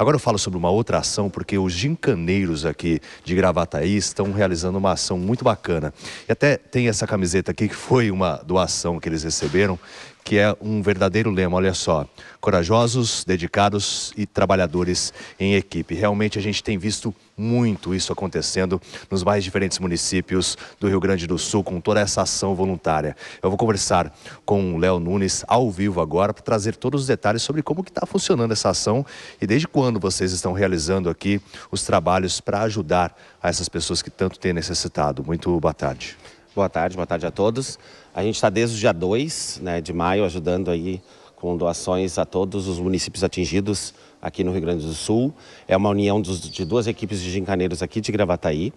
Agora eu falo sobre uma outra ação, porque os gincaneiros aqui de Gravataí estão realizando uma ação muito bacana. E até tem essa camiseta aqui, que foi uma doação que eles receberam, que é um verdadeiro lema, olha só. Corajosos, dedicados e trabalhadores em equipe. Realmente a gente tem visto muito isso acontecendo nos mais diferentes municípios do Rio Grande do Sul, com toda essa ação voluntária. Eu vou conversar com o Léo Nunes ao vivo agora para trazer todos os detalhes sobre como que está funcionando essa ação e desde quando vocês estão realizando aqui os trabalhos para ajudar a essas pessoas que tanto têm necessitado. Muito boa tarde. Boa tarde, boa tarde a todos. A gente está desde o dia 2 né, de maio ajudando aí com doações a todos os municípios atingidos aqui no Rio Grande do Sul. É uma união dos, de duas equipes de gincaneiros aqui de Gravataí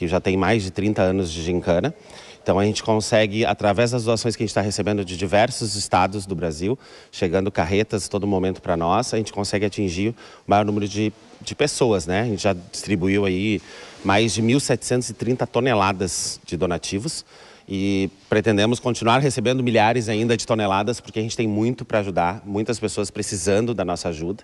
que já tem mais de 30 anos de gincana. Então a gente consegue, através das doações que a gente está recebendo de diversos estados do Brasil, chegando carretas todo momento para nós, a gente consegue atingir o maior número de, de pessoas, né? A gente já distribuiu aí mais de 1.730 toneladas de donativos e pretendemos continuar recebendo milhares ainda de toneladas, porque a gente tem muito para ajudar, muitas pessoas precisando da nossa ajuda.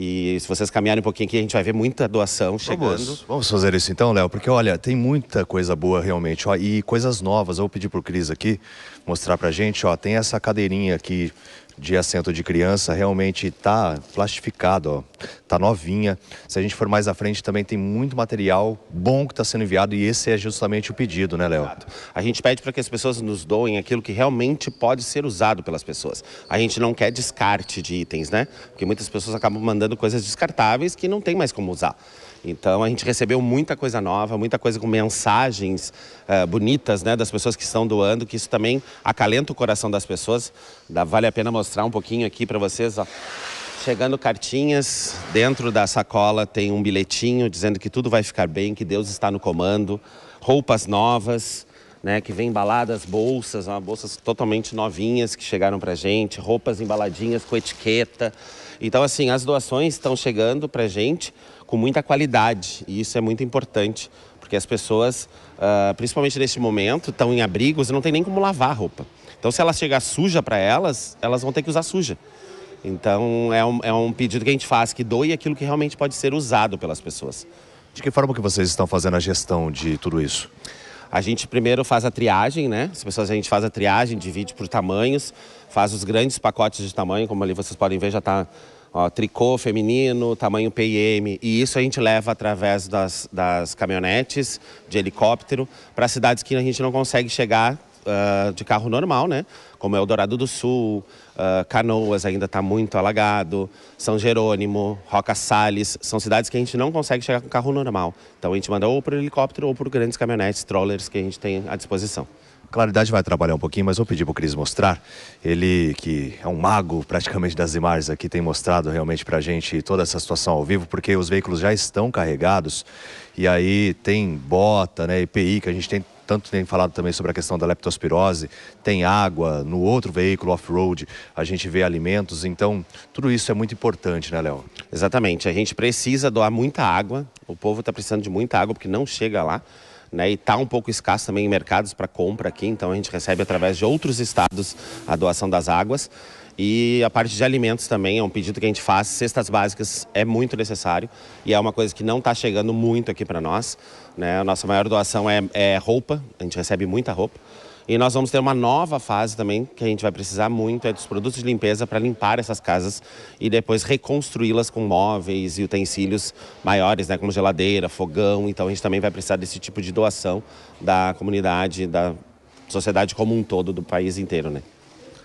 E se vocês caminharem um pouquinho aqui, a gente vai ver muita doação chegando. Vamos, vamos fazer isso então, Léo, porque olha, tem muita coisa boa realmente. Ó, e coisas novas. Eu vou pedir pro Cris aqui mostrar pra gente, ó. Tem essa cadeirinha aqui de assento de criança realmente está plastificado, está Tá novinha. Se a gente for mais à frente, também tem muito material bom que está sendo enviado e esse é justamente o pedido, né, Léo? A gente pede para que as pessoas nos doem aquilo que realmente pode ser usado pelas pessoas. A gente não quer descarte de itens, né? Porque muitas pessoas acabam mandando coisas descartáveis que não tem mais como usar. Então a gente recebeu muita coisa nova, muita coisa com mensagens uh, bonitas né, das pessoas que estão doando, que isso também acalenta o coração das pessoas. Dá, vale a pena mostrar um pouquinho aqui para vocês. Ó. Chegando cartinhas, dentro da sacola tem um bilhetinho dizendo que tudo vai ficar bem, que Deus está no comando, roupas novas, né, que vem embaladas, bolsas, bolsas totalmente novinhas que chegaram para gente, roupas embaladinhas com etiqueta. Então, assim, as doações estão chegando para gente com muita qualidade e isso é muito importante, porque as pessoas, uh, principalmente neste momento, estão em abrigos e não tem nem como lavar a roupa. Então, se ela chegar suja para elas, elas vão ter que usar suja. Então, é um, é um pedido que a gente faz, que doe aquilo que realmente pode ser usado pelas pessoas. De que forma que vocês estão fazendo a gestão de tudo isso? A gente primeiro faz a triagem, né? As pessoas a gente faz a triagem, divide por tamanhos, faz os grandes pacotes de tamanho, como ali vocês podem ver, já está tricô feminino, tamanho PM. E isso a gente leva através das, das caminhonetes, de helicóptero, para cidades que a gente não consegue chegar uh, de carro normal, né? Como Eldorado é do Sul, uh, Canoas ainda está muito alagado, São Jerônimo, Roca Salles, são cidades que a gente não consegue chegar com carro normal. Então a gente manda ou por helicóptero ou por grandes caminhonetes, trollers que a gente tem à disposição. Claridade vai trabalhar um pouquinho, mas vou pedir para o Cris mostrar. Ele, que é um mago praticamente das imagens aqui, tem mostrado realmente para a gente toda essa situação ao vivo, porque os veículos já estão carregados e aí tem bota, né, EPI, que a gente tem tanto tem falado também sobre a questão da leptospirose, tem água, no outro veículo off-road a gente vê alimentos, então tudo isso é muito importante, né, Léo? Exatamente, a gente precisa doar muita água, o povo está precisando de muita água porque não chega lá. Né, e está um pouco escasso também em mercados para compra aqui, então a gente recebe através de outros estados a doação das águas. E a parte de alimentos também é um pedido que a gente faz. Cestas básicas é muito necessário e é uma coisa que não está chegando muito aqui para nós. Né? A nossa maior doação é, é roupa, a gente recebe muita roupa. E nós vamos ter uma nova fase também, que a gente vai precisar muito, é dos produtos de limpeza para limpar essas casas e depois reconstruí-las com móveis e utensílios maiores, né, como geladeira, fogão. Então a gente também vai precisar desse tipo de doação da comunidade, da sociedade como um todo, do país inteiro, né?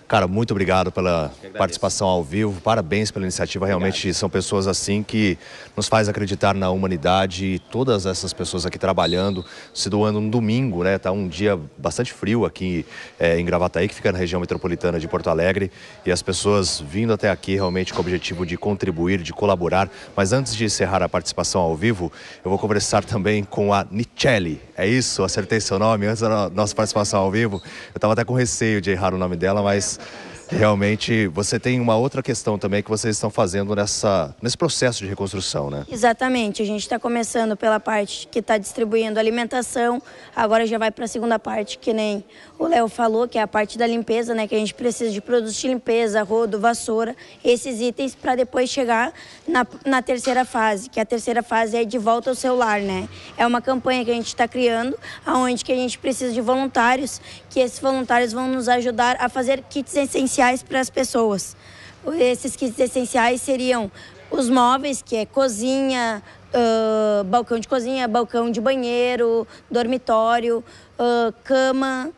Cara, muito obrigado pela participação ao vivo. Parabéns pela iniciativa. Realmente obrigado. são pessoas assim que nos faz acreditar na humanidade e todas essas pessoas aqui trabalhando, se doando um domingo, né? Tá um dia bastante frio aqui é, em Gravataí, que fica na região metropolitana de Porto Alegre, e as pessoas vindo até aqui realmente com o objetivo de contribuir, de colaborar. Mas antes de encerrar a participação ao vivo, eu vou conversar também com a Nichelle. É isso, acertei seu nome antes da nossa participação ao vivo. Eu estava até com receio de errar o nome dela, mas Realmente, você tem uma outra questão também que vocês estão fazendo nessa, nesse processo de reconstrução, né? Exatamente. A gente está começando pela parte que está distribuindo alimentação, agora já vai para a segunda parte, que nem o Léo falou, que é a parte da limpeza, né? Que a gente precisa de produtos de limpeza, rodo, vassoura, esses itens, para depois chegar na, na terceira fase, que a terceira fase é de volta ao celular, né? É uma campanha que a gente está criando, aonde que a gente precisa de voluntários, que esses voluntários vão nos ajudar a fazer kits essenciais essenciais para as pessoas. Esses kits essenciais seriam os móveis, que é cozinha, uh, balcão de cozinha, balcão de banheiro, dormitório, uh, cama.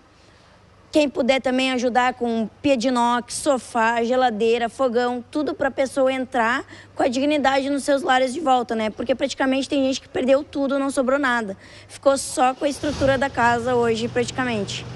Quem puder também ajudar com pia de inox, sofá, geladeira, fogão, tudo para a pessoa entrar com a dignidade nos seus lares de volta, né? Porque praticamente tem gente que perdeu tudo, não sobrou nada. Ficou só com a estrutura da casa hoje, praticamente.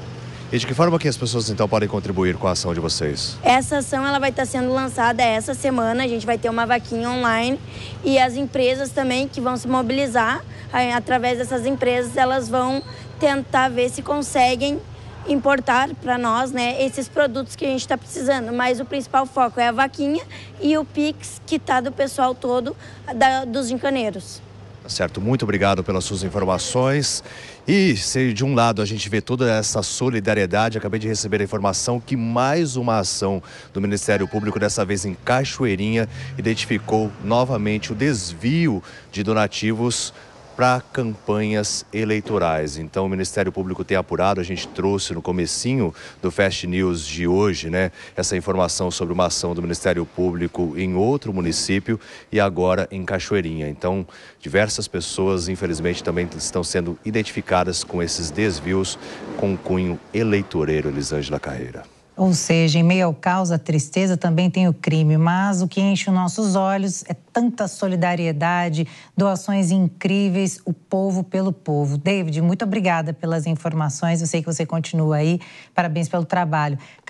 E de que forma que as pessoas então podem contribuir com a ação de vocês? Essa ação ela vai estar sendo lançada essa semana. A gente vai ter uma vaquinha online e as empresas também que vão se mobilizar através dessas empresas elas vão tentar ver se conseguem importar para nós né, esses produtos que a gente está precisando. Mas o principal foco é a vaquinha e o Pix que está do pessoal todo da, dos encaneiros. Certo, muito obrigado pelas suas informações. E se de um lado a gente vê toda essa solidariedade, acabei de receber a informação que mais uma ação do Ministério Público, dessa vez em Cachoeirinha, identificou novamente o desvio de donativos para campanhas eleitorais. Então, o Ministério Público tem apurado, a gente trouxe no comecinho do Fast News de hoje, né, essa informação sobre uma ação do Ministério Público em outro município e agora em Cachoeirinha. Então, diversas pessoas, infelizmente, também estão sendo identificadas com esses desvios com cunho eleitoreiro, Elisângela Carreira. Ou seja, em meio ao caos, à tristeza, também tem o crime. Mas o que enche os nossos olhos é tanta solidariedade, doações incríveis, o povo pelo povo. David, muito obrigada pelas informações. Eu sei que você continua aí. Parabéns pelo trabalho.